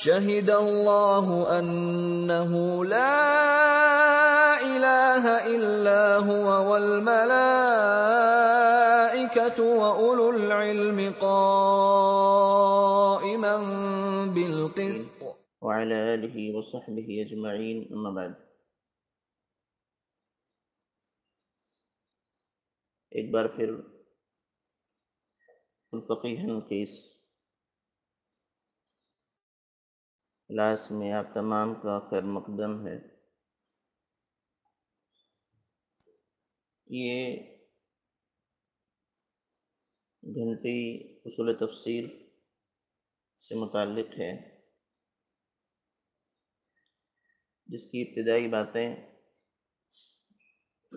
شهد الله انه لا اله الا هو والملائكه واولو العلم قائما بالقسط وعلى اله وصحبه اجمعين اما بعد إكبر في الفقيه फकीहन کلاس میں آپ تمام کا خیر مقدم ہے یہ گھنٹی اصول تفسیر سے متعلق ہے جس کی ابتدائی باتیں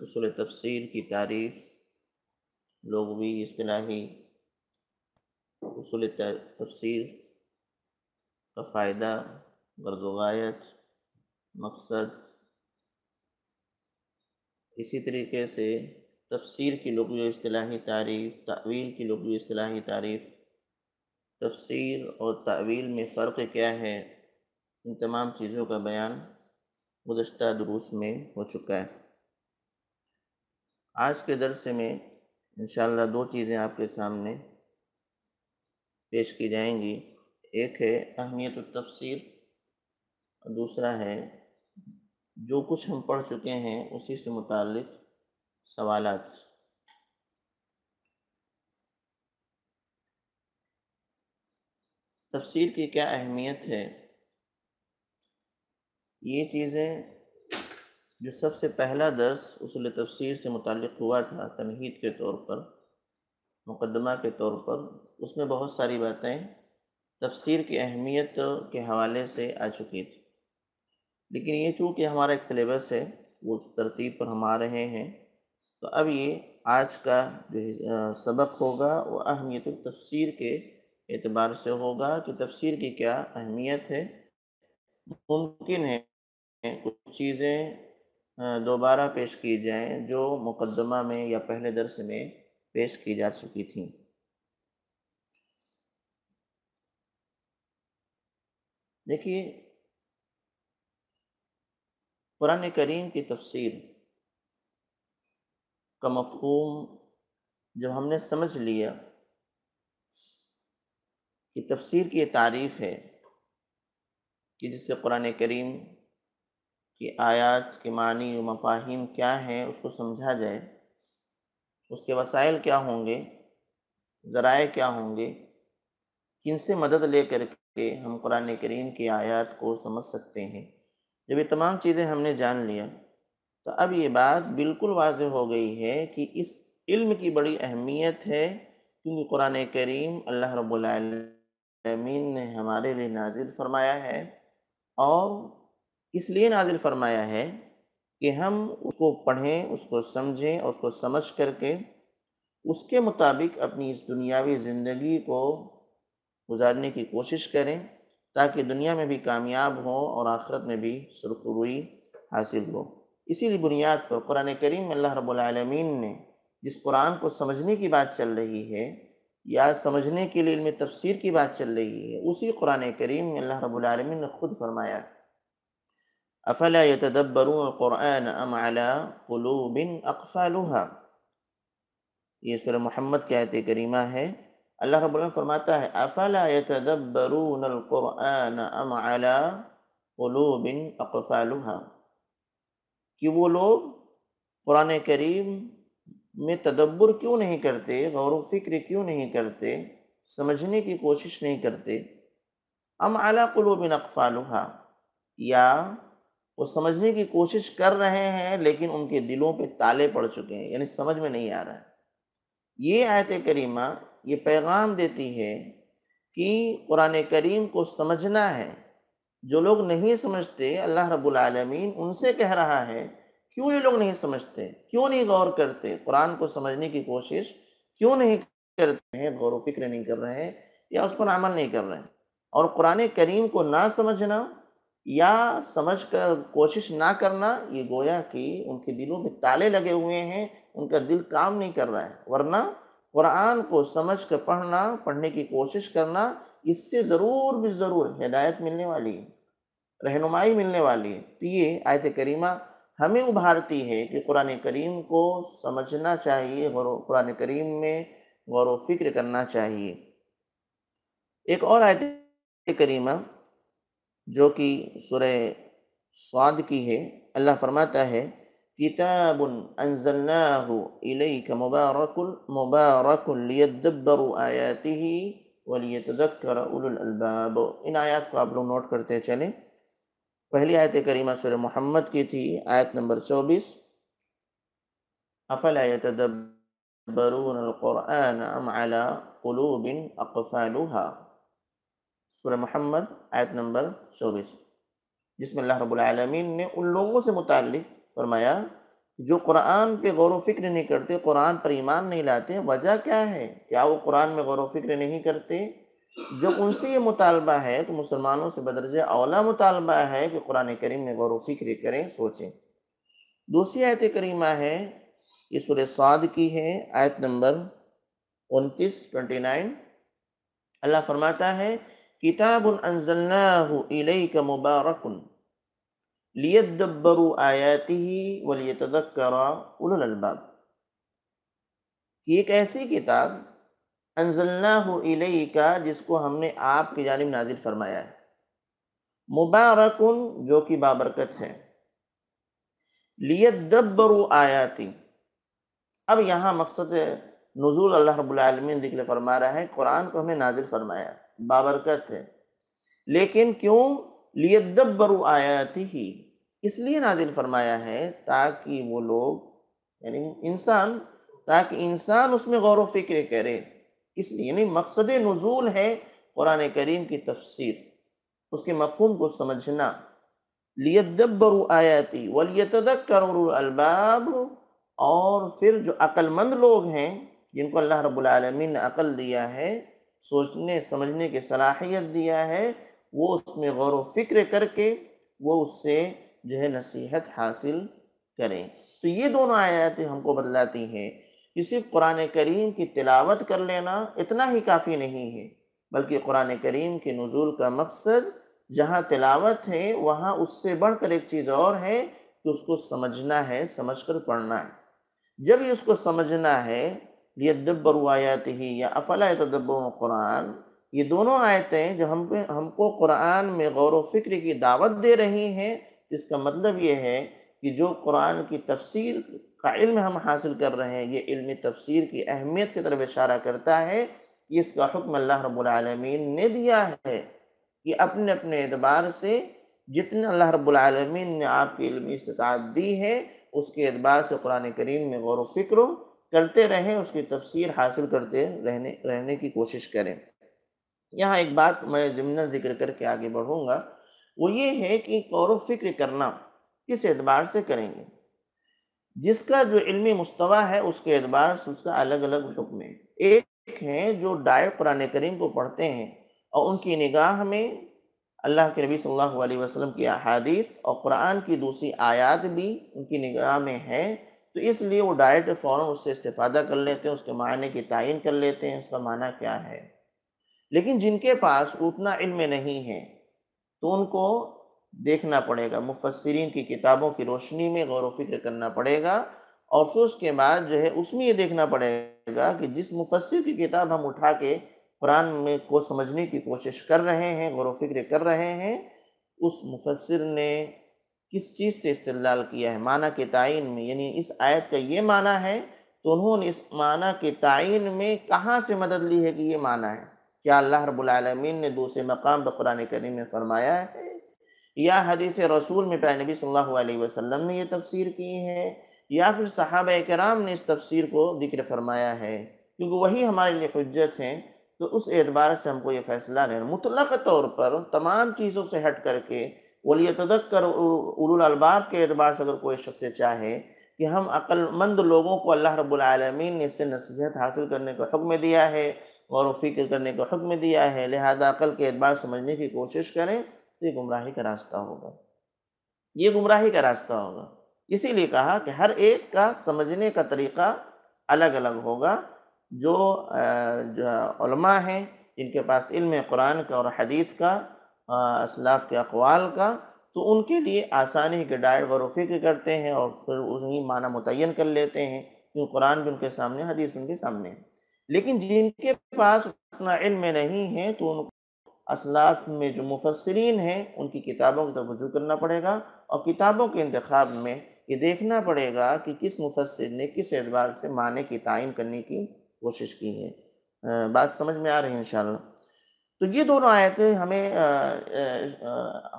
اصول تفسیر کی تعریف لوگ بھی اصطلاحی اصول تفسیر کا فائدہ غرض و غایت مقصد اسی طریقے سے تفسیر کی لغوی و اصطلاحی تعریف تعویل کی لغوی و اصطلاحی تعریف تفسیر اور تعویل میں فرق کیا ہے ان تمام چیزوں کا بیان گزشتہ دروس میں ہو چکا ہے آج کے درسے میں انشاءاللہ دو چیزیں آپ کے سامنے پیش کی جائیں گی ایک ہے اہمیت التفسیر دوسرا ہے جو کچھ ہم پڑھ چکے ہیں اسی سے متعلق سوالات تفسیر کی کیا اہمیت ہے یہ چیزیں جو سب سے پہلا درس اصول تفسیر سے متعلق ہوا تھا تمہید کے طور پر مقدمہ کے طور پر اس میں بہت ساری باتیں تفسیر کی اہمیت کے حوالے سے آ چکی تھیں لیکن یہ چونکہ ہمارا ایک سلیبس ہے وہ اس ترتیب پر ہم آ رہے ہیں تو اب یہ آج کا جو سبق ہوگا وہ اہمیت تفسیر کے اعتبار سے ہوگا کہ تفسیر کی کیا اہمیت ہے ممکن ہے کچھ چیزیں دوبارہ پیش کی جائیں جو مقدمہ میں یا پہلے درس میں پیش کی جا چکی تھیں دیکھیے قرآن کریم کی تفسیر کا مفہوم جب ہم نے سمجھ لیا کہ تفسیر کی یہ تعریف ہے کہ جس سے قرآن کریم کی آیات کے معنی و مفاہیم کیا ہیں اس کو سمجھا جائے اس کے وسائل کیا ہوں گے ذرائع کیا ہوں گے کن سے مدد لے کر کے ہم قرآن کریم کی آیات کو سمجھ سکتے ہیں جب یہ تمام چیزیں ہم نے جان لیا تو اب یہ بات بالکل واضح ہو گئی ہے کہ اس علم کی بڑی اہمیت ہے کیونکہ قرآن کریم اللہ رب العالمین نے ہمارے لیے نازل فرمایا ہے اور اس لیے نازل فرمایا ہے کہ ہم اس کو پڑھیں اس کو سمجھیں اور اس کو سمجھ کر کے اس کے مطابق اپنی اس دنیاوی زندگی کو گزارنے کی کوشش کریں تاکہ دنیا میں بھی کامیاب ہوں اور آخرت میں بھی سرخروئی حاصل ہو اسی بنیاد پر قرآن کریم اللہ رب العالمین نے جس قرآن کو سمجھنے کی بات چل رہی ہے یا سمجھنے کے لیے علم تفسیر کی بات چل رہی ہے اسی قرآن کریم اللہ رب العالمین نے خود فرمایا افلا القرآن ام على قلوب اقفالها یہ سورہ محمد کے آیت کریمہ ہے اللہ رب العالمین فرماتا ہے کہ وہ لوگ قرآن کریم میں تدبر کیوں نہیں کرتے غور و فکر کیوں نہیں کرتے سمجھنے کی کوشش نہیں کرتے ام اعلیٰ قلوب اقفالها یا وہ سمجھنے کی کوشش کر رہے ہیں لیکن ان کے دلوں پہ تالے پڑ چکے ہیں یعنی سمجھ میں نہیں آ رہا ہے یہ آیت کریمہ یہ پیغام دیتی ہے کہ قرآن کریم کو سمجھنا ہے جو لوگ نہیں سمجھتے اللہ رب العالمین ان سے کہہ رہا ہے کیوں یہ لوگ نہیں سمجھتے کیوں نہیں غور کرتے قرآن کو سمجھنے کی کوشش کیوں نہیں کرتے ہیں غور و فکر نہیں کر رہے ہیں یا اس پر عمل نہیں کر رہے اور قرآن کریم کو نہ سمجھنا یا سمجھ کر کوشش نہ کرنا یہ گویا کہ ان کے دلوں میں تالے لگے ہوئے ہیں ان کا دل کام نہیں کر رہا ہے ورنہ قرآن کو سمجھ کر پڑھنا پڑھنے کی کوشش کرنا اس سے ضرور بھی ضرور ہدایت ملنے والی ہے رہنمائی ملنے والی تو یہ آیت کریمہ ہمیں ابھارتی ہے کہ قرآن کریم کو سمجھنا چاہیے غور و قرآن کریم میں غور و فکر کرنا چاہیے ایک اور آیت کریمہ جو کہ سورہ سعد کی ہے اللہ فرماتا ہے كتاب أنزلناه إليك مبارك مبارك ليتدبروا آياته وليتذكر أولو الألباب إن آيات کو آپ لوگ نوٹ کرتے چلیں پہلی آیت کریمہ سور محمد کی تھی آیت نمبر چوبیس أفلا يتدبرون القرآن أم على قلوب أقفالها سورة محمد آیت نمبر چوبیس جس اللہ رب العالمين نے ان لوگوں سے متعلق فرمایا جو قرآن پہ غور و فکر نہیں کرتے قرآن پر ایمان نہیں لاتے وجہ کیا ہے کیا وہ قرآن میں غور و فکر نہیں کرتے جب ان سے یہ مطالبہ ہے تو مسلمانوں سے بدرجہ اولا مطالبہ ہے کہ قرآن کریم میں غور و فکر کریں سوچیں دوسری آیت کریمہ ہے یہ سور سعد کی ہے آیت نمبر انتیس ٹوئنٹی نائن اللہ فرماتا ہے کتاب انزلناہ علیہ کا مبارکن لیت دبرو آیاتی ہی ولی تدک کرباغ ایک ایسی کتاب علیہ کا جس کو ہم نے آپ کی جانب نازل فرمایا ہے مبارکن جو کہ بابرکت ہے لیبرو آیاتی اب یہاں مقصد نزول اللہ رب العالمین لے فرما رہا ہے قرآن کو ہم نے فرمایا بابرکت ہے لیکن کیوں لیبرو آیاتی ہی اس لیے نازل فرمایا ہے تاکہ وہ لوگ یعنی انسان تاکہ انسان اس میں غور و فکر کرے اس لیے یعنی مقصد نزول ہے قرآن کریم کی تفسیر اس کے مفہوم کو سمجھنا لیتدبروا آیاتی الباب اور پھر جو مند لوگ ہیں جن کو اللہ رب العالمین نے عقل دیا ہے سوچنے سمجھنے کے صلاحیت دیا ہے وہ اس میں غور و فکر کر کے وہ اس سے جو ہے نصیحت حاصل کریں تو یہ دونوں آیاتیں ہم کو بدلاتی ہیں کہ صرف قرآن کریم کی تلاوت کر لینا اتنا ہی کافی نہیں ہے بلکہ قرآن کریم کے نزول کا مقصد جہاں تلاوت ہے وہاں اس سے بڑھ کر ایک چیز اور ہے کہ اس کو سمجھنا ہے سمجھ کر پڑھنا ہے جب یہ اس کو سمجھنا ہے یا دب آیات ہی یا افلا تدبر و قرآن یہ دونوں آیتیں جو ہم ہم کو قرآن میں غور و فکر کی دعوت دے رہی ہیں جس کا مطلب یہ ہے کہ جو قرآن کی تفسیر کا علم ہم حاصل کر رہے ہیں یہ علم تفسیر کی اہمیت کے طرف اشارہ کرتا ہے کہ اس کا حکم اللہ رب العالمین نے دیا ہے کہ اپنے اپنے اعتبار سے جتنے اللہ رب العالمین نے آپ کی علمی استطاعت دی ہے اس کے اعتبار سے قرآن کریم میں غور و فکر کرتے رہیں اس کی تفسیر حاصل کرتے رہنے رہنے کی کوشش کریں یہاں ایک بات میں ضمن ذکر کر کے آگے بڑھوں گا وہ یہ ہے کہ غور و فکر کرنا کس اعتبار سے کریں گے جس کا جو علمی مستویٰ ہے اس کے اعتبار سے اس کا الگ الگ حکم ہے ایک ہیں ہے جو ڈائر قرآن کریم کو پڑھتے ہیں اور ان کی نگاہ میں اللہ کے نبی صلی اللہ علیہ وسلم کی احادیث اور قرآن کی دوسری آیات بھی ان کی نگاہ میں ہے تو اس لیے وہ ڈائریکٹ فوراً اس سے استفادہ کر لیتے ہیں اس کے معنی کی تعین کر لیتے ہیں اس کا معنی کیا ہے لیکن جن کے پاس اتنا علم نہیں ہے تو ان کو دیکھنا پڑے گا مفسرین کی کتابوں کی روشنی میں غور و فکر کرنا پڑے گا اور پھر اس کے بعد جو ہے اس میں یہ دیکھنا پڑے گا کہ جس مفسر کی کتاب ہم اٹھا کے قرآن میں کو سمجھنے کی کوشش کر رہے ہیں غور و فکر کر رہے ہیں اس مفسر نے کس چیز سے استدلال کیا ہے معنی کے تعین میں یعنی اس آیت کا یہ معنی ہے تو انہوں نے اس معنی کے تعین میں کہاں سے مدد لی ہے کہ یہ معنی ہے کیا اللہ رب العالمین نے دوسرے مقام پر قرآن کریم میں فرمایا ہے یا حدیث رسول میں مٹاء نبی صلی اللہ علیہ وسلم نے یہ تفسیر کی ہے یا پھر صحابہ کرام نے اس تفسیر کو ذکر فرمایا ہے کیونکہ وہی ہمارے لیے حجت ہیں تو اس اعتبار سے ہم کو یہ فیصلہ لینا مطلق طور پر تمام چیزوں سے ہٹ کر کے ولی تدک کر عرول الباب کے اعتبار سے اگر کوئی شخص چاہے کہ ہم عقل مند لوگوں کو اللہ رب العالمین نے اس سے نصیحت حاصل کرنے کا حکم دیا ہے غور و فکر کرنے کا حکم دیا ہے لہذا عقل کے اعتبار سمجھنے کی کوشش کریں تو یہ گمراہی کا راستہ ہوگا یہ گمراہی کا راستہ ہوگا اسی لیے کہا کہ ہر ایک کا سمجھنے کا طریقہ الگ الگ ہوگا جو علماء ہیں جن کے پاس علم قرآن کا اور حدیث کا اسلاف کے اقوال کا تو ان کے لیے آسانی کے ڈائر غور و فکر کرتے ہیں اور پھر انہیں معنی متعین کر لیتے ہیں کیونکہ قرآن بھی ان کے سامنے حدیث بھی ان کے سامنے لیکن جن کے پاس اتنا علم نہیں ہے تو ان اصلاف میں جو مفسرین ہیں ان کی کتابوں کو طرف رجوع کرنا پڑے گا اور کتابوں کے انتخاب میں یہ دیکھنا پڑے گا کہ کس مفسر نے کس اعتبار سے معنی کی تعین کرنے کی کوشش کی ہے بات سمجھ میں آ رہی ہے انشاءاللہ تو یہ دونوں آیتیں ہمیں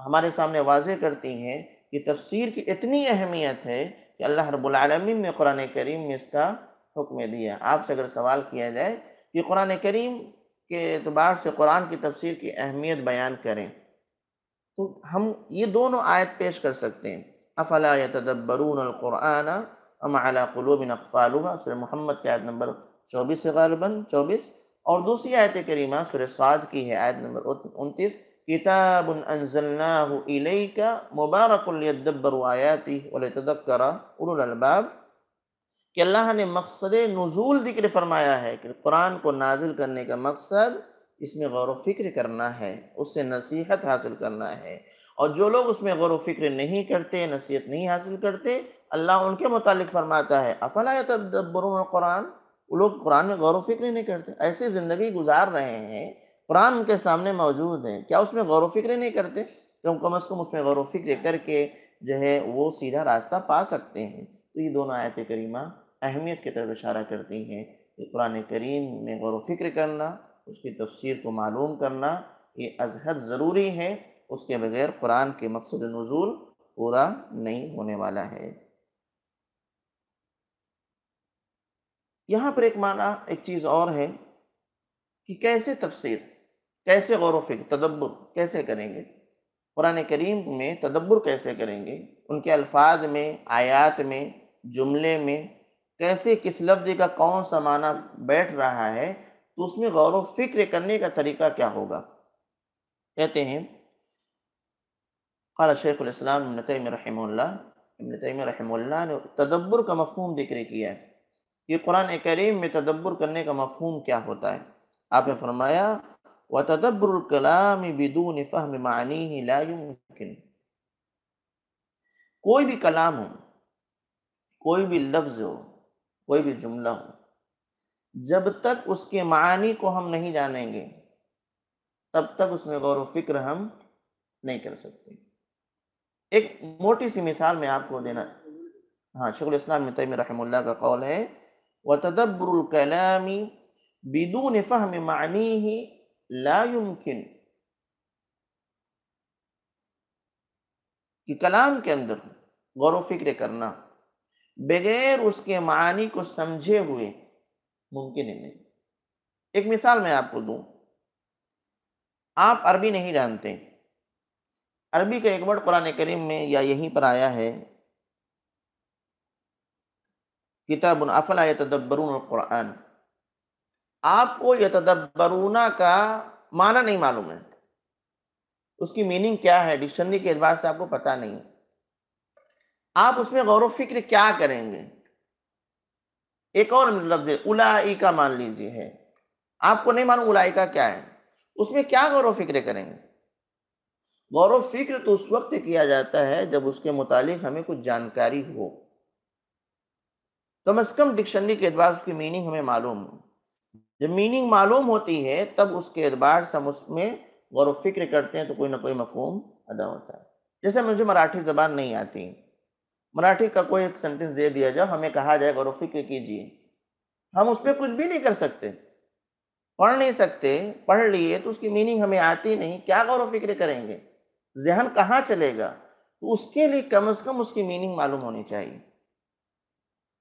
ہمارے سامنے واضح کرتی ہیں کہ تفسیر کی اتنی اہمیت ہے کہ اللہ رب العالمین نے قرآن کریم میں اس کا حکم دیا آپ سے اگر سوال کیا جائے کہ قرآن کریم کے اعتبار سے قرآن کی تفسیر کی اہمیت بیان کریں تو ہم یہ دونوں آیت پیش کر سکتے ہیں افلا یتدبرون القرآن ام علی قلوب اقفالها سر محمد کے آیت نمبر چوبیس ہے غالباً چوبیس اور دوسری آیت کریمہ سر سعد کی ہے آیت نمبر انتیس کتاب الیک مبارک کا آیاتی ولیتذکر اولو الالباب کہ اللہ نے مقصد نزول ذکر فرمایا ہے کہ قرآن کو نازل کرنے کا مقصد اس میں غور و فکر کرنا ہے اس سے نصیحت حاصل کرنا ہے اور جو لوگ اس میں غور و فکر نہیں کرتے نصیحت نہیں حاصل کرتے اللہ ان کے متعلق فرماتا ہے افلا افلاۃبر قرآن وہ لوگ قرآن میں غور و فکر نہیں کرتے ایسی زندگی گزار رہے ہیں قرآن ان کے سامنے موجود ہیں کیا اس میں غور و فکر نہیں کرتے کم کم از کم اس میں غور و فکر کر کے جو ہے وہ سیدھا راستہ پا سکتے ہیں تو یہ دونوں آیت کریمہ اہمیت کے طرف اشارہ کرتی ہیں کہ قرآن کریم میں غور و فکر کرنا اس کی تفسیر کو معلوم کرنا یہ حد ضروری ہے اس کے بغیر قرآن کے مقصد نزول پورا نہیں ہونے والا ہے یہاں پر ایک معنی ایک چیز اور ہے کہ کیسے تفسیر کیسے غور و فکر تدبر کیسے کریں گے قرآن کریم میں تدبر کیسے کریں گے ان کے الفاظ میں آیات میں جملے میں کیسے کس لفظ کا کون سا معنی بیٹھ رہا ہے تو اس میں غور و فکر کرنے کا طریقہ کیا ہوگا کہتے ہیں قال ابن تیم رحم اللہ ابن تیم رحم اللہ نے تدبر کا مفہوم ذکر کیا ہے یہ قرآن کریم میں تدبر کرنے کا مفہوم کیا ہوتا ہے آپ نے فرمایا و تدبر الکلام کوئی بھی کلام ہو کوئی بھی لفظ ہو کوئی بھی جملہ ہو جب تک اس کے معنی کو ہم نہیں جانیں گے تب تک اس میں غور و فکر ہم نہیں کر سکتے ایک موٹی سی مثال میں آپ کو دینا ہاں میں تیم رحم اللہ کا قول ہے کلامی بدو بدون میں معنی ہی لا کہ کلام کے اندر غور و فکر کرنا بغیر اس کے معنی کو سمجھے ہوئے ممکن نہیں ایک مثال میں آپ کو دوں آپ عربی نہیں جانتے عربی کا ایک ورڈ قرآن کریم میں یا یہیں پر آیا ہے کتاب افلا یتدبرون القرآن آپ کو یہ کا معنی نہیں معلوم ہے اس کی میننگ کیا ہے ڈکشنری کے اعتبار سے آپ کو پتہ نہیں آپ اس میں غور و فکر کیا کریں گے ایک اور لفظ کا مان لیجئے ہے آپ کو نہیں الائی کا کیا ہے اس میں کیا غور و فکر کریں گے غور و فکر تو اس وقت کیا جاتا ہے جب اس کے متعلق ہمیں کچھ جانکاری ہو کم از کم ڈکشنری کے اعتبار کی میننگ ہمیں معلوم ہو جب میننگ معلوم ہوتی ہے تب اس کے اعتبار سے ہم اس میں غور و فکر کرتے ہیں تو کوئی نہ کوئی مفہوم ادا ہوتا ہے جیسے مجھے مراٹھی زبان نہیں آتی مراٹھی کا کوئی ایک سینٹنس دے دیا جاؤ ہمیں کہا جائے غور و فکر کیجیے ہم اس پہ کچھ بھی نہیں کر سکتے پڑھ نہیں سکتے پڑھ لیے تو اس کی میننگ ہمیں آتی نہیں کیا غور و فکر کریں گے ذہن کہاں چلے گا تو اس کے لیے کم از کم اس کی میننگ معلوم ہونی چاہیے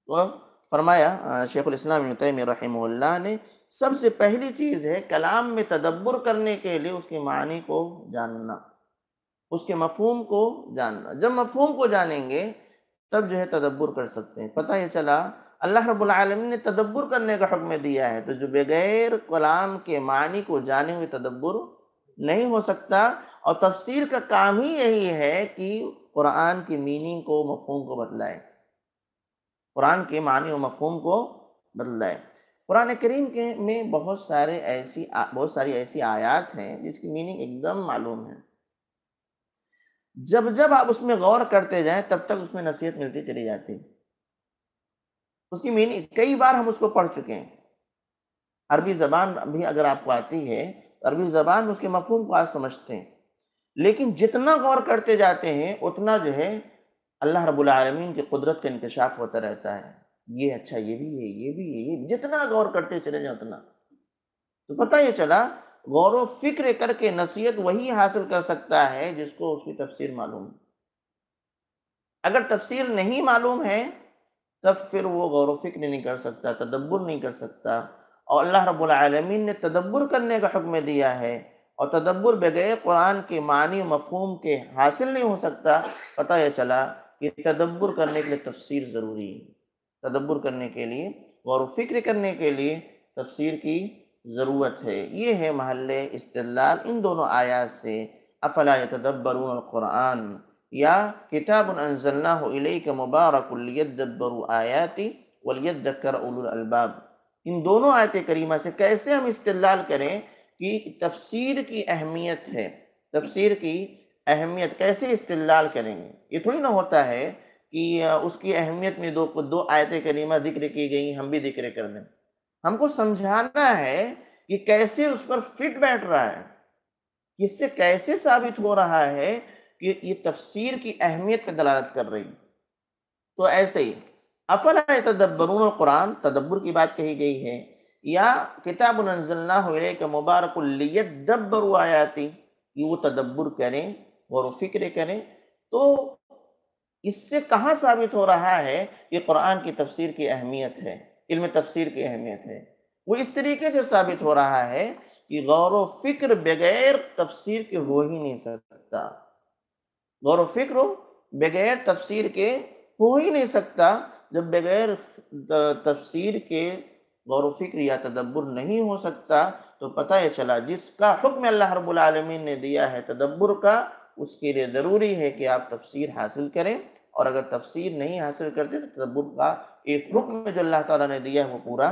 تو فرمایا شیخ الاسلام نتّم رحمہ اللہ نے سب سے پہلی چیز ہے کلام میں تدبر کرنے کے لیے اس کے معنی کو جاننا اس کے مفہوم کو جاننا جب مفہوم کو جانیں گے تب جو ہے تدبر کر سکتے ہیں پتہ ہی چلا اللہ رب العالمین نے تدبر کرنے کا حکم دیا ہے تو جو بغیر قلام کے معنی کو جانے ہوئے تدبر نہیں ہو سکتا اور تفسیر کا کام ہی یہی ہے کہ قرآن کی میننگ کو مفہوم کو بدلائے قرآن کے معنی و مفہوم کو بدلائے قرآن کریم کے میں بہت سارے ایسی بہت ساری ایسی آیات ہیں جس کی میننگ ایک دم معلوم ہے جب جب آپ اس میں غور کرتے جائیں تب تک اس میں نصیحت ملتی چلی جاتی اس کی میننگ کئی بار ہم اس کو پڑھ چکے ہیں عربی زبان بھی اگر آپ کو آتی ہے عربی زبان اس کے مفہوم کو آج سمجھتے ہیں لیکن جتنا غور کرتے جاتے ہیں اتنا جو ہے اللہ رب العالمین کے قدرت کا انکشاف ہوتا رہتا ہے یہ اچھا یہ بھی ہے یہ بھی ہے یہ جتنا غور کرتے چلے جائیں اتنا تو پتہ یہ چلا غور و فکر کر کے نصیحت وہی حاصل کر سکتا ہے جس کو اس کی تفسیر معلوم اگر تفسیر نہیں معلوم ہے تب پھر وہ غور و فکر نہیں کر سکتا تدبر نہیں کر سکتا اور اللہ رب العالمین نے تدبر کرنے کا حکم دیا ہے اور تدبر بغیر قرآن کے معنی و مفہوم کے حاصل نہیں ہو سکتا پتا یہ چلا کہ تدبر کرنے کے لیے تفسیر ضروری ہے تدبر کرنے کے لیے غور و فکر کرنے کے لیے تفسیر کی ضرورت ہے یہ ہے محل استدلال ان دونوں آیات سے افلا یتدبرون القرآن یا کتاب انزلناہ الیک مبارک مبار آیاتی ولیت دکر الالباب ان دونوں آیت کریمہ سے کیسے ہم استدلال کریں کہ تفسیر کی اہمیت ہے تفسیر کی اہمیت کیسے استدلال کریں گے یہ تھوڑی نہ ہوتا ہے کہ اس کی اہمیت میں دو آیت کریمہ ذکر کی گئی ہم بھی ذکر کر دیں ہم کو سمجھانا ہے کہ کیسے اس پر فٹ بیٹھ رہا ہے اس سے کیسے ثابت ہو رہا ہے کہ یہ تفسیر کی اہمیت پہ دلالت کر رہی تو ایسے ہی افلا تدبرون القرآن تدبر کی بات کہی گئی ہے یا کتاب و منزل نہ مبارک اللیت دبرو آیاتی کہ وہ تدبر کریں و فکر کریں تو اس سے کہاں ثابت ہو رہا ہے کہ قرآن کی تفسیر کی اہمیت ہے علم تفسیر کی اہمیت ہے وہ اس طریقے سے ثابت ہو رہا ہے کہ غور و فکر بغیر تفسیر کے ہو ہی نہیں سکتا غور و فکر بغیر تفسیر کے ہو ہی نہیں سکتا جب بغیر تفسیر کے غور و فکر یا تدبر نہیں ہو سکتا تو پتہ یہ چلا جس کا حکم اللہ رب العالمین نے دیا ہے تدبر کا اس کے لیے ضروری ہے کہ آپ تفسیر حاصل کریں اور اگر تفسیر نہیں حاصل کرتے تو تدبر کا حکم جو اللہ تعالیٰ نے دیا ہے وہ پورا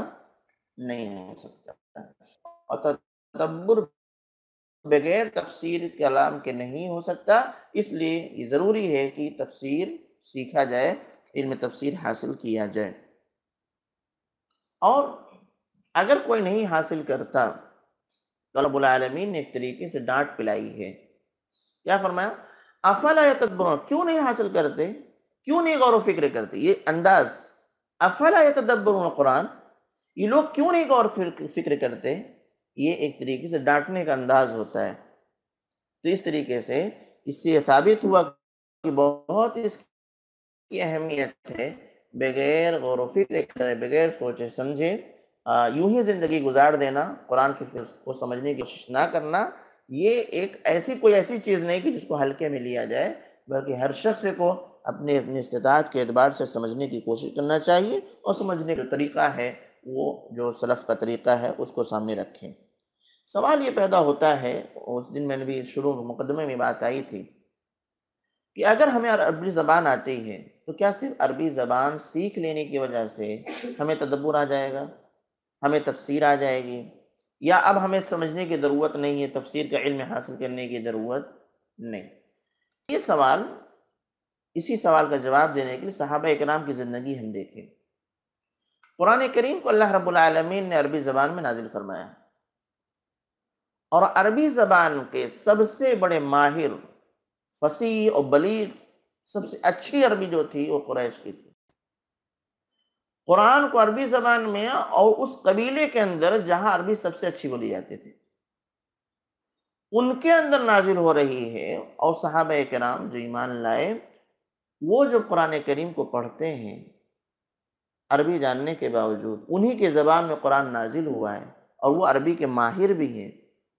نہیں ہو سکتا اور تدبر بغیر تفسیر کلام کے نہیں ہو سکتا اس لیے یہ ضروری ہے کہ تفسیر سیکھا جائے ان میں حاصل کیا جائے اور اگر کوئی نہیں حاصل کرتا تو رب العالمین نے ایک طریقے سے ڈانٹ پلائی ہے کیا فرمایا افلا یا کیوں نہیں حاصل کرتے کیوں نہیں غور و فکر کرتے یہ انداز یا ر قرآن یہ لوگ کیوں نہیں غور فکر کرتے یہ ایک طریقے سے ڈانٹنے کا انداز ہوتا ہے تو اس طریقے سے اس سے یہ ثابت ہوا کہ بہت اس کی اہمیت ہے بغیر غور و فکر کرے بغیر سوچے سمجھے یوں ہی زندگی گزار دینا قرآن کی کو سمجھنے کی کوشش نہ کرنا یہ ایک ایسی کوئی ایسی چیز نہیں کہ جس کو حلقے میں لیا جائے بلکہ ہر شخص کو اپنے اپنے استطاعت کے اعتبار سے سمجھنے کی کوشش کرنا چاہیے اور سمجھنے کا طریقہ ہے وہ جو سلف کا طریقہ ہے اس کو سامنے رکھیں سوال یہ پیدا ہوتا ہے اس دن میں نے بھی شروع مقدمے میں بات آئی تھی کہ اگر ہمیں عربی زبان آتی ہے تو کیا صرف عربی زبان سیکھ لینے کی وجہ سے ہمیں تدبر آ جائے گا ہمیں تفسیر آ جائے گی یا اب ہمیں سمجھنے کی ضرورت نہیں ہے تفسیر کا علم حاصل کرنے کی ضرورت نہیں یہ سوال اسی سوال کا جواب دینے کے لیے صحابہ اکرام کی زندگی ہم دیکھیں قرآن کریم کو اللہ رب العالمین نے عربی زبان میں نازل فرمایا اور عربی زبان کے سب سے بڑے ماہر فصیح اور بلیغ سب سے اچھی عربی جو تھی وہ قریش کی تھی قرآن کو عربی زبان میں اور اس قبیلے کے اندر جہاں عربی سب سے اچھی بولی جاتی تھی ان کے اندر نازل ہو رہی ہے اور صحابہ کرام جو ایمان لائے وہ جو قرآن کریم کو پڑھتے ہیں عربی جاننے کے باوجود انہی کے زبان میں قرآن نازل ہوا ہے اور وہ عربی کے ماہر بھی ہیں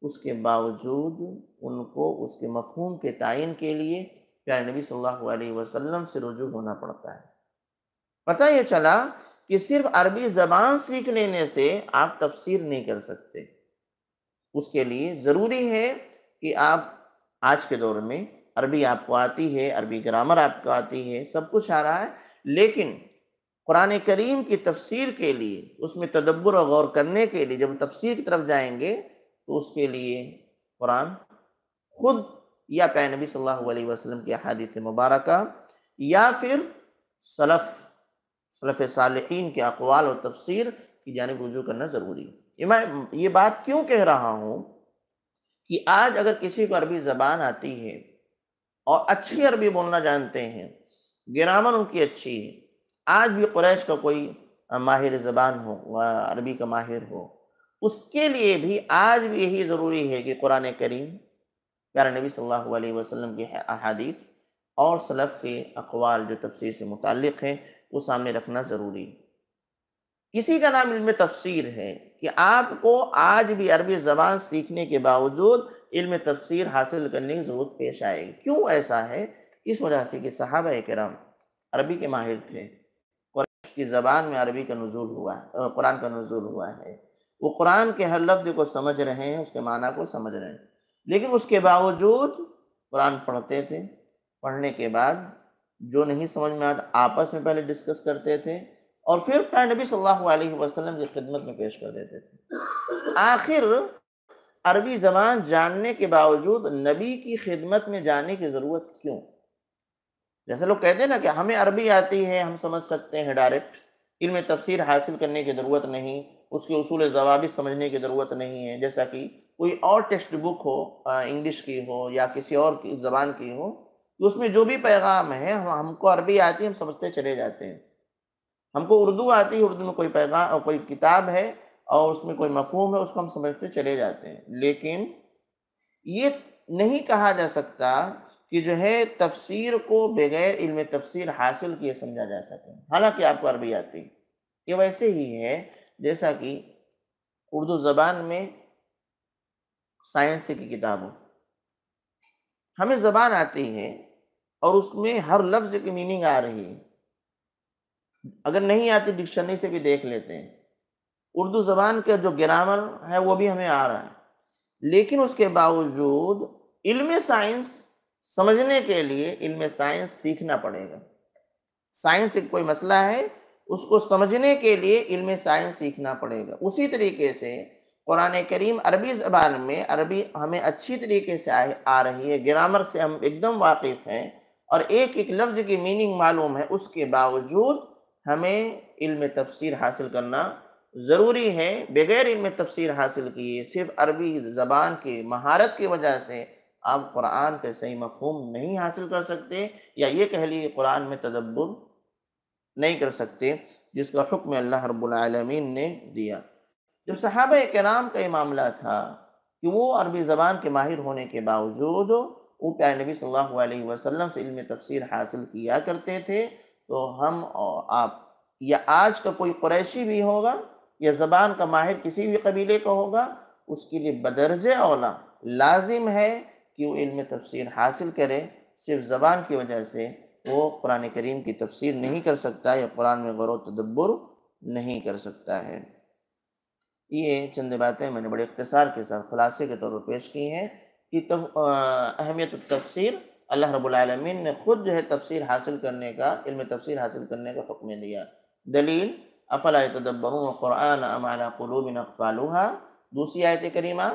اس کے باوجود ان کو اس کے مفہوم کے تعین کے لیے پیارے نبی صلی اللہ علیہ وسلم سے رجوع ہونا پڑتا ہے پتہ یہ چلا کہ صرف عربی زبان سیکھ لینے سے آپ تفسیر نہیں کر سکتے اس کے لیے ضروری ہے کہ آپ آج کے دور میں عربی آپ کو آتی ہے عربی گرامر آپ کو آتی ہے سب کچھ آ رہا ہے لیکن قرآن کریم کی تفسیر کے لیے اس میں تدبر و غور کرنے کے لیے جب تفسیر کی طرف جائیں گے تو اس کے لیے قرآن خود یا پہ نبی صلی اللہ علیہ وسلم کی حادث مبارکہ یا پھر صلف صلف صالحین کے اقوال و تفسیر کی جانب رجوع کرنا ضروری ہے میں یہ بات کیوں کہہ رہا ہوں کہ آج اگر کسی کو عربی زبان آتی ہے اور اچھی عربی بولنا جانتے ہیں گرامر ان کی اچھی ہے آج بھی قریش کا کوئی ماہر زبان ہو عربی کا ماہر ہو اس کے لیے بھی آج بھی یہی ضروری ہے کہ قرآن کریم پیارے نبی صلی اللہ علیہ وسلم کی احادیث اور صلف کے اقوال جو تفسیر سے متعلق ہیں وہ سامنے رکھنا ضروری ہے اسی کا نام علم تفسیر ہے کہ آپ کو آج بھی عربی زبان سیکھنے کے باوجود علم تفسیر حاصل کرنے کی ضرورت پیش آئے گی کیوں ایسا ہے اس وجہ سے کہ صحابہ کرم عربی کے ماہر تھے قرآن کی زبان میں عربی کا نزول ہوا ہے قرآن کا نزول ہوا ہے وہ قرآن کے ہر لفظ کو سمجھ رہے ہیں اس کے معنی کو سمجھ رہے ہیں لیکن اس کے باوجود قرآن پڑھتے تھے پڑھنے کے بعد جو نہیں سمجھ میں آتا آپس میں پہلے ڈسکس کرتے تھے اور پھر نبی صلی اللہ علیہ وسلم کی خدمت میں پیش کر دیتے تھے آخر عربی زبان جاننے کے باوجود نبی کی خدمت میں جانے کی ضرورت کیوں جیسے لوگ کہتے ہیں نا کہ ہمیں عربی آتی ہے ہم سمجھ سکتے ہیں ڈائریکٹ علم تفسیر حاصل کرنے کی ضرورت نہیں اس کے اصول ضوابط سمجھنے کی ضرورت نہیں ہے جیسا کہ کوئی اور ٹیکسٹ بک ہو انگلش کی ہو یا کسی اور زبان کی ہو اس میں جو بھی پیغام ہے ہم کو عربی آتی ہے ہم سمجھتے چلے جاتے ہیں ہم کو اردو آتی ہے اردو میں کوئی پیغام کوئی کتاب ہے اور اس میں کوئی مفہوم ہے اس کو ہم سمجھتے چلے جاتے ہیں لیکن یہ نہیں کہا جا سکتا کہ جو ہے تفسیر کو بغیر علم تفسیر حاصل کیے سمجھا جا سکے حالانکہ آپ کو عربی آتی ہے یہ ویسے ہی ہے جیسا کہ اردو زبان میں سائنس کی کتاب ہو ہمیں زبان آتی ہے اور اس میں ہر لفظ کی میننگ آ رہی ہے اگر نہیں آتی ڈکشنری سے بھی دیکھ لیتے ہیں اردو زبان کا جو گرامر ہے وہ بھی ہمیں آ رہا ہے لیکن اس کے باوجود علم سائنس سمجھنے کے لیے علم سائنس سیکھنا پڑے گا سائنس ایک کوئی مسئلہ ہے اس کو سمجھنے کے لیے علم سائنس سیکھنا پڑے گا اسی طریقے سے قرآن کریم عربی زبان میں عربی ہمیں اچھی طریقے سے آ رہی ہے گرامر سے ہم ایک دم واقف ہیں اور ایک ایک لفظ کی میننگ معلوم ہے اس کے باوجود ہمیں علم تفسیر حاصل کرنا ضروری ہے بغیر ان میں حاصل کیے صرف عربی زبان کے مہارت کی وجہ سے آپ قرآن کے صحیح مفہوم نہیں حاصل کر سکتے یا یہ کہہ لیے قرآن میں تدبر نہیں کر سکتے جس کا حکم اللہ رب العالمین نے دیا جب صحابہ کرام کا یہ معاملہ تھا کہ وہ عربی زبان کے ماہر ہونے کے باوجود وہ پیار نبی صلی اللہ علیہ وسلم سے علم تفسیر حاصل کیا کرتے تھے تو ہم آپ یا آج کا کوئی قریشی بھی ہوگا یا زبان کا ماہر کسی بھی قبیلے کا ہوگا اس کے لیے بدرج اولا لازم ہے کہ وہ علم تفسیر حاصل کرے صرف زبان کی وجہ سے وہ قرآن کریم کی تفسیر نہیں کر سکتا یا قرآن غور و تدبر نہیں کر سکتا ہے یہ چند باتیں میں نے بڑے اختصار کے ساتھ خلاصے کے طور پر پیش کی ہیں کہ اہمیت التفسیر اللہ رب العالمین نے خود جو ہے تفسیر حاصل کرنے کا علم تفسیر حاصل کرنے کا حکم دیا دلیل افلا افلادر قرآن قلوب نقفہ دوسری آیت کریمہ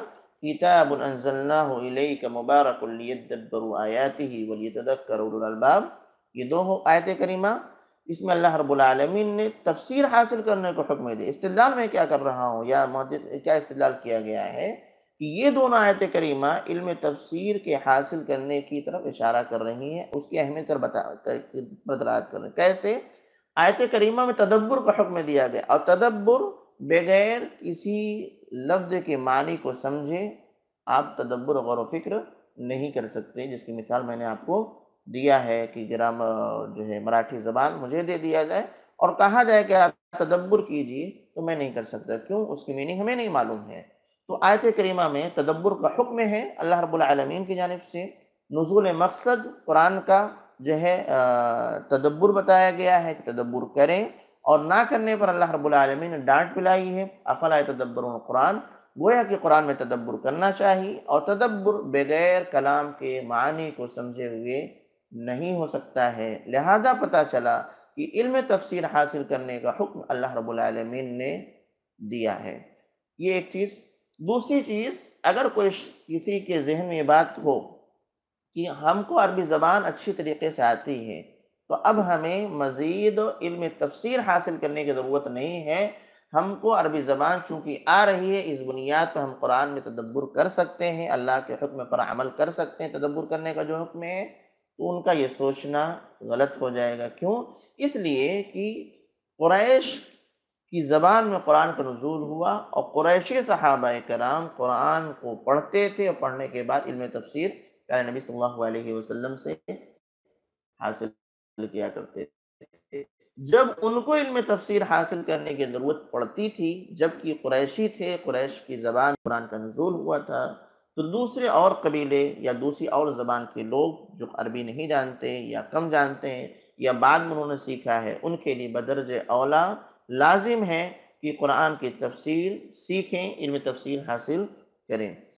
کتاب انزلناه الیک مبارک مبارکلی آیاته ولیتذکر اولو الالباب یہ دو آیت کریمہ اس میں اللہ رب العالمین نے تفسیر حاصل کرنے کو حکم دے استدلال میں کیا کر رہا ہوں یا کیا استدلال کیا گیا ہے کہ یہ دونوں آیت کریمہ علم تفسیر کے حاصل کرنے کی طرف اشارہ کر رہی ہیں اس کی اہمیت پر بتا بردراط کر رہے ہیں کیسے آیت کریمہ میں تدبر کا حکم دیا گیا اور تدبر بغیر کسی لفظ کے معنی کو سمجھے آپ تدبر غور و فکر نہیں کر سکتے جس کی مثال میں نے آپ کو دیا ہے کہ گرام جو ہے مراٹھی زبان مجھے دے دیا جائے اور کہا جائے کہ آپ تدبر کیجئے تو میں نہیں کر سکتا کیوں اس کی میننگ ہمیں نہیں معلوم ہے تو آیت کریمہ میں تدبر کا حکم ہے اللہ رب العالمین کی جانب سے نزول مقصد قرآن کا جو ہے تدبر بتایا گیا ہے کہ تدبر کریں اور نہ کرنے پر اللہ رب العالمین نے ڈانٹ پلائی ہے افلا تدبر قرآن گویا کہ قرآن میں تدبر کرنا چاہیے اور تدبر بغیر کلام کے معنی کو سمجھے ہوئے نہیں ہو سکتا ہے لہذا پتہ چلا کہ علم تفسیر حاصل کرنے کا حکم اللہ رب العالمین نے دیا ہے یہ ایک چیز دوسری چیز اگر کوئی کسی کے ذہن میں بات ہو کہ ہم کو عربی زبان اچھی طریقے سے آتی ہے تو اب ہمیں مزید علم تفسیر حاصل کرنے کی ضرورت نہیں ہے ہم کو عربی زبان چونکہ آ رہی ہے اس بنیاد پر ہم قرآن میں تدبر کر سکتے ہیں اللہ کے حکم پر عمل کر سکتے ہیں تدبر کرنے کا جو حکم ہے تو ان کا یہ سوچنا غلط ہو جائے گا کیوں اس لیے کہ قریش کی زبان میں قرآن کا نزول ہوا اور قریشی صحابہ کرام قرآن کو پڑھتے تھے اور پڑھنے کے بعد علم تفسیر پیارے نبی صلی اللہ علیہ وسلم سے حاصل کیا کرتے تھے جب ان کو ان میں حاصل کرنے کی ضرورت پڑتی تھی جبکہ قریشی تھے قریش کی زبان قرآن کا نزول ہوا تھا تو دوسرے اور قبیلے یا دوسری اور زبان کے لوگ جو عربی نہیں جانتے یا کم جانتے ہیں یا بعد میں انہوں نے سیکھا ہے ان کے لیے بدرج اولا لازم ہے کہ قرآن کی تفسیر سیکھیں علم تفسیر حاصل کریں